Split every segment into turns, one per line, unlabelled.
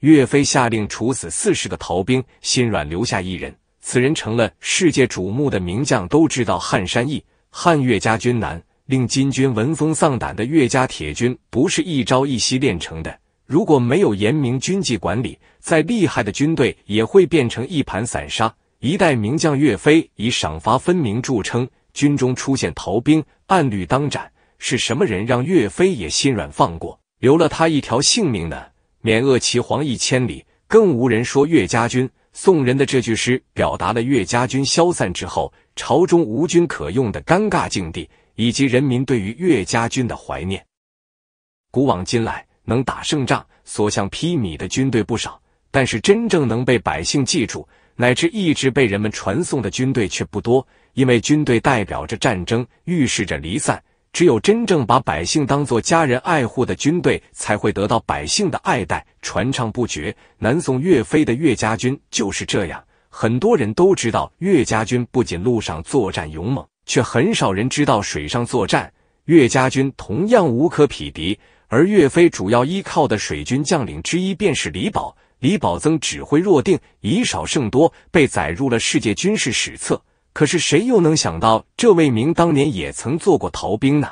岳飞下令处死四十个逃兵，心软留下一人。此人成了世界瞩目的名将，都知道“汉山易，汉岳家军难”，令金军闻风丧胆的岳家铁军不是一朝一夕练成的。如果没有严明军纪管理，再厉害的军队也会变成一盘散沙。一代名将岳飞以赏罚分明著称，军中出现逃兵，按律当斩。是什么人让岳飞也心软放过，留了他一条性命呢？免恶其皇一千里，更无人说岳家军。宋人的这句诗，表达了岳家军消散之后，朝中无军可用的尴尬境地，以及人民对于岳家军的怀念。古往今来，能打胜仗、所向披靡的军队不少，但是真正能被百姓记住，乃至一直被人们传颂的军队却不多，因为军队代表着战争，预示着离散。只有真正把百姓当做家人爱护的军队，才会得到百姓的爱戴，传唱不绝。南宋岳飞的岳家军就是这样。很多人都知道岳家军不仅陆上作战勇猛，却很少人知道水上作战，岳家军同样无可匹敌。而岳飞主要依靠的水军将领之一便是李宝，李宝曾指挥若定，以少胜多，被载入了世界军事史册。可是谁又能想到，这位明当年也曾做过逃兵呢？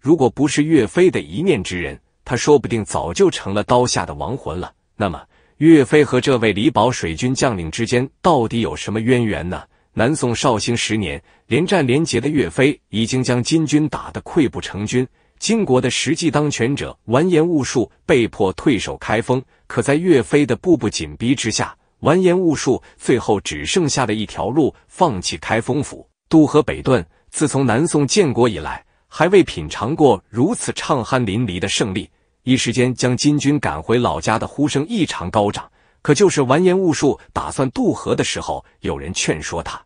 如果不是岳飞的一念之人，他说不定早就成了刀下的亡魂了。那么，岳飞和这位李宝水军将领之间到底有什么渊源呢？南宋绍兴十年，连战连捷的岳飞已经将金军打得溃不成军，金国的实际当权者完颜兀术被迫退守开封。可在岳飞的步步紧逼之下。完颜兀术最后只剩下了一条路，放弃开封府，渡河北遁。自从南宋建国以来，还未品尝过如此畅酣淋漓的胜利，一时间将金军赶回老家的呼声异常高涨。可就是完颜兀术打算渡河的时候，有人劝说他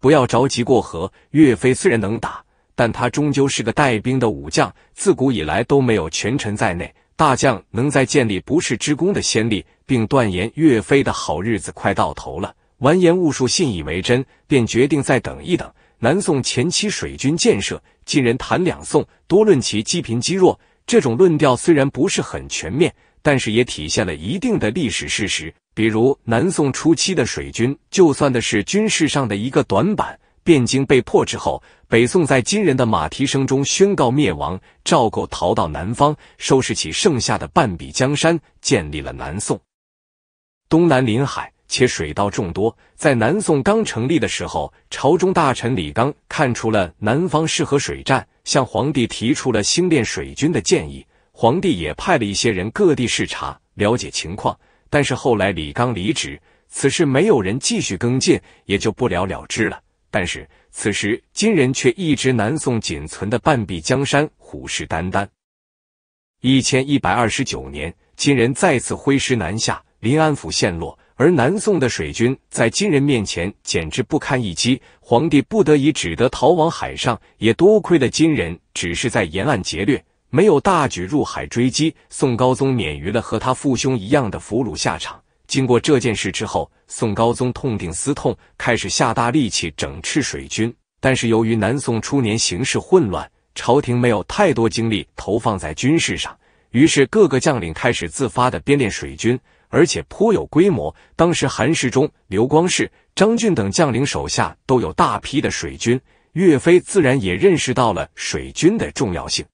不要着急过河。岳飞虽然能打，但他终究是个带兵的武将，自古以来都没有权臣在内。大将能在建立不世之功的先例，并断言岳飞的好日子快到头了，完颜兀术信以为真，便决定再等一等。南宋前期水军建设，今人谈两宋，多论其积贫积弱。这种论调虽然不是很全面，但是也体现了一定的历史事实。比如南宋初期的水军，就算的是军事上的一个短板。汴京被破之后，北宋在金人的马蹄声中宣告灭亡。赵构逃到南方，收拾起剩下的半壁江山，建立了南宋。东南临海，且水道众多。在南宋刚成立的时候，朝中大臣李纲看出了南方适合水战，向皇帝提出了兴练水军的建议。皇帝也派了一些人各地视察，了解情况。但是后来李纲离职，此事没有人继续跟进，也就不了了之了。但是此时，金人却一直南宋仅存的半壁江山虎视眈眈。一千一百二十九年，金人再次挥师南下，临安府陷落，而南宋的水军在金人面前简直不堪一击，皇帝不得已只得逃往海上。也多亏了金人只是在沿岸劫掠，没有大举入海追击，宋高宗免于了和他父兄一样的俘虏下场。经过这件事之后，宋高宗痛定思痛，开始下大力气整治水军。但是由于南宋初年形势混乱，朝廷没有太多精力投放在军事上，于是各个将领开始自发的编练水军，而且颇有规模。当时韩世忠、刘光世、张俊等将领手下都有大批的水军，岳飞自然也认识到了水军的重要性。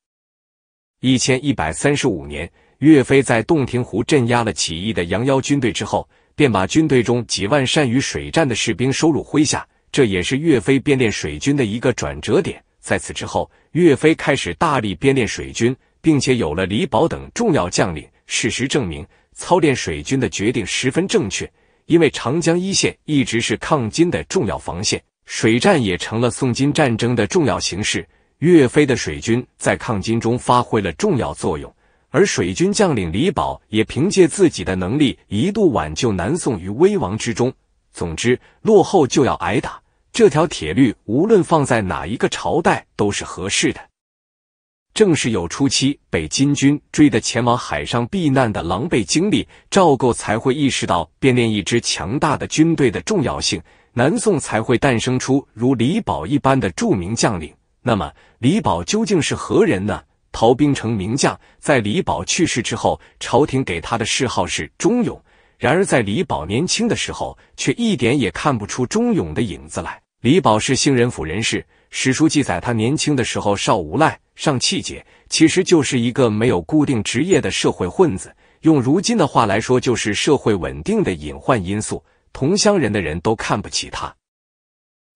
一千一百三十五年。岳飞在洞庭湖镇压了起义的羊妖军队之后，便把军队中几万善于水战的士兵收入麾下，这也是岳飞编练水军的一个转折点。在此之后，岳飞开始大力编练水军，并且有了李宝等重要将领。事实证明，操练水军的决定十分正确，因为长江一线一直是抗金的重要防线，水战也成了宋金战争的重要形式。岳飞的水军在抗金中发挥了重要作用。而水军将领李宝也凭借自己的能力，一度挽救南宋于危亡之中。总之，落后就要挨打，这条铁律无论放在哪一个朝代都是合适的。正是有初期被金军追得前往海上避难的狼狈经历，赵构才会意识到编练一支强大的军队的重要性，南宋才会诞生出如李宝一般的著名将领。那么，李宝究竟是何人呢？逃兵成名将，在李宝去世之后，朝廷给他的谥号是忠勇。然而，在李宝年轻的时候，却一点也看不出忠勇的影子来。李宝是兴仁府人士，史书记载他年轻的时候少无赖，尚气节，其实就是一个没有固定职业的社会混子。用如今的话来说，就是社会稳定的隐患因素。同乡人的人都看不起他，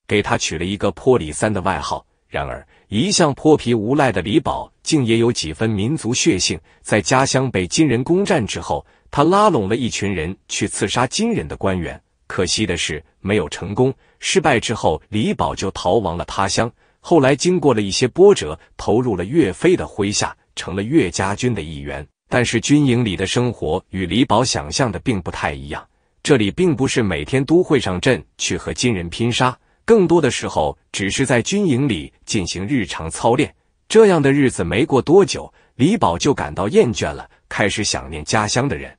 给他取了一个“泼里三”的外号。然而，一向泼皮无赖的李宝竟也有几分民族血性。在家乡被金人攻占之后，他拉拢了一群人去刺杀金人的官员，可惜的是没有成功。失败之后，李宝就逃亡了他乡。后来经过了一些波折，投入了岳飞的麾下，成了岳家军的一员。但是军营里的生活与李宝想象的并不太一样，这里并不是每天都会上阵去和金人拼杀。更多的时候，只是在军营里进行日常操练。这样的日子没过多久，李宝就感到厌倦了，开始想念家乡的人，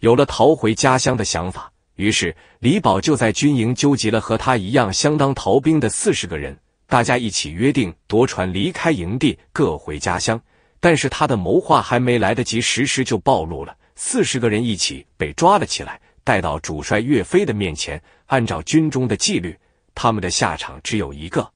有了逃回家乡的想法。于是，李宝就在军营纠集了和他一样相当逃兵的四十个人，大家一起约定夺船离开营地，各回家乡。但是，他的谋划还没来得及实施就暴露了，四十个人一起被抓了起来，带到主帅岳飞的面前，按照军中的纪律。他们的下场只有一个，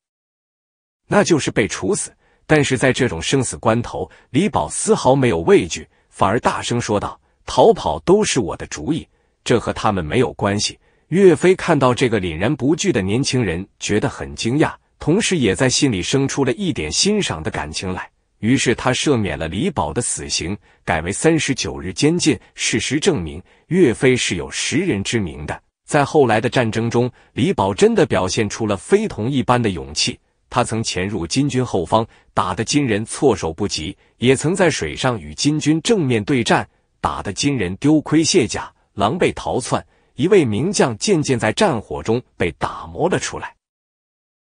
那就是被处死。但是在这种生死关头，李宝丝毫没有畏惧，反而大声说道：“逃跑都是我的主意，这和他们没有关系。”岳飞看到这个凛然不惧的年轻人，觉得很惊讶，同时也在心里生出了一点欣赏的感情来。于是他赦免了李宝的死刑，改为三十九日监禁。事实证明，岳飞是有识人之明的。在后来的战争中，李宝真的表现出了非同一般的勇气。他曾潜入金军后方，打的金人措手不及；也曾在水上与金军正面对战，打的金人丢盔卸甲、狼狈逃窜。一位名将渐渐在战火中被打磨了出来。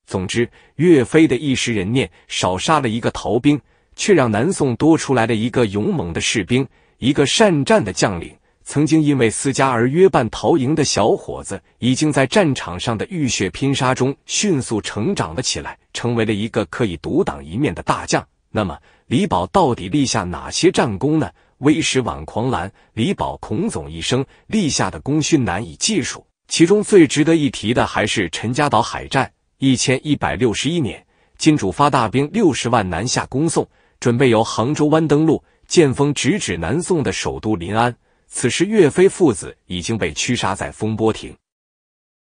总之，岳飞的一时人念，少杀了一个逃兵，却让南宋多出来了一个勇猛的士兵，一个善战的将领。曾经因为私家而约伴逃营的小伙子，已经在战场上的浴血拼杀中迅速成长了起来，成为了一个可以独挡一面的大将。那么，李宝到底立下哪些战功呢？威时挽狂澜，李宝孔总一生立下的功勋难以计数。其中最值得一提的还是陈家岛海战。一千一百六十一年，金主发大兵六十万南下攻宋，准备由杭州湾登陆，剑锋直指南宋的首都临安。此时，岳飞父子已经被驱杀在风波亭。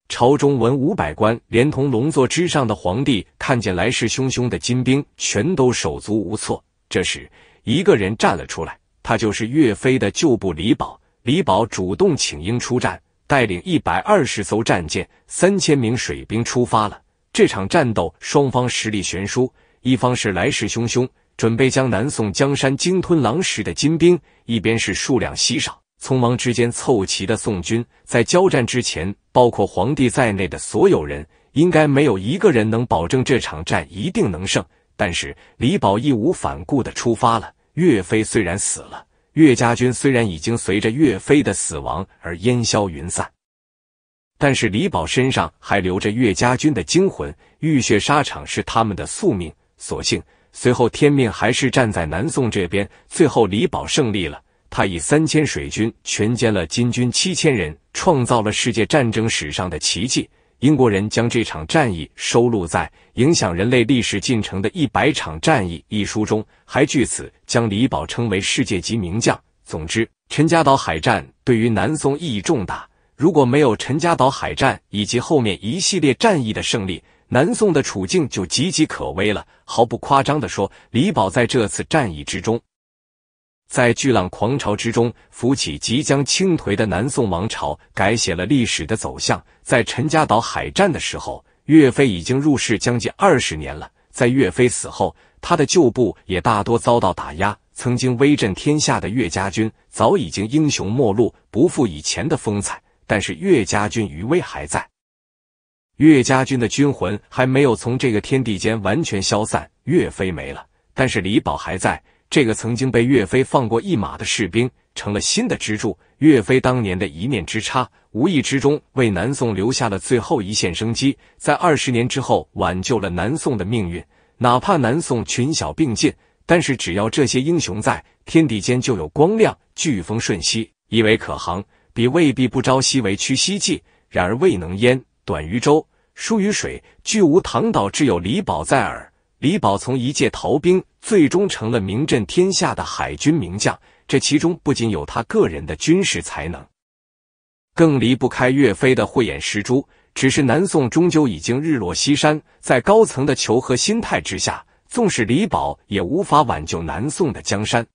朝中文武百官，连同龙座之上的皇帝，看见来势汹汹的金兵，全都手足无措。这时，一个人站了出来，他就是岳飞的旧部李宝。李宝主动请缨出战，带领一百二十艘战舰、三千名水兵出发了。这场战斗，双方实力悬殊，一方是来势汹汹，准备将南宋江山鲸吞狼食的金兵；一边是数量稀少。匆忙之间凑齐的宋军，在交战之前，包括皇帝在内的所有人，应该没有一个人能保证这场战一定能胜。但是李宝义无反顾的出发了。岳飞虽然死了，岳家军虽然已经随着岳飞的死亡而烟消云散，但是李宝身上还留着岳家军的精魂。浴血沙场是他们的宿命。所幸，随后天命还是站在南宋这边，最后李宝胜利了。他以三千水军全歼了金军七千人，创造了世界战争史上的奇迹。英国人将这场战役收录在《影响人类历史进程的一百场战役》一书中，还据此将李宝称为世界级名将。总之，陈家岛海战对于南宋意义重大。如果没有陈家岛海战以及后面一系列战役的胜利，南宋的处境就岌岌可危了。毫不夸张地说，李宝在这次战役之中。在巨浪狂潮之中，扶起即将倾颓的南宋王朝，改写了历史的走向。在陈家岛海战的时候，岳飞已经入世将近二十年了。在岳飞死后，他的旧部也大多遭到打压。曾经威震天下的岳家军，早已经英雄末路，不复以前的风采。但是岳家军余威还在，岳家军的军魂还没有从这个天地间完全消散。岳飞没了，但是李宝还在。这个曾经被岳飞放过一马的士兵，成了新的支柱。岳飞当年的一念之差，无意之中为南宋留下了最后一线生机，在二十年之后挽救了南宋的命运。哪怕南宋群小并进，但是只要这些英雄在天地间，就有光亮。飓风瞬息，以为可航；彼未必不朝夕为驱西计，然而未能焉。短于舟，疏于水，俱无唐岛之有。李宝在耳，李宝从一介逃兵。最终成了名震天下的海军名将，这其中不仅有他个人的军事才能，更离不开岳飞的慧眼识珠。只是南宋终究已经日落西山，在高层的求和心态之下，纵使李宝也无法挽救南宋的江山。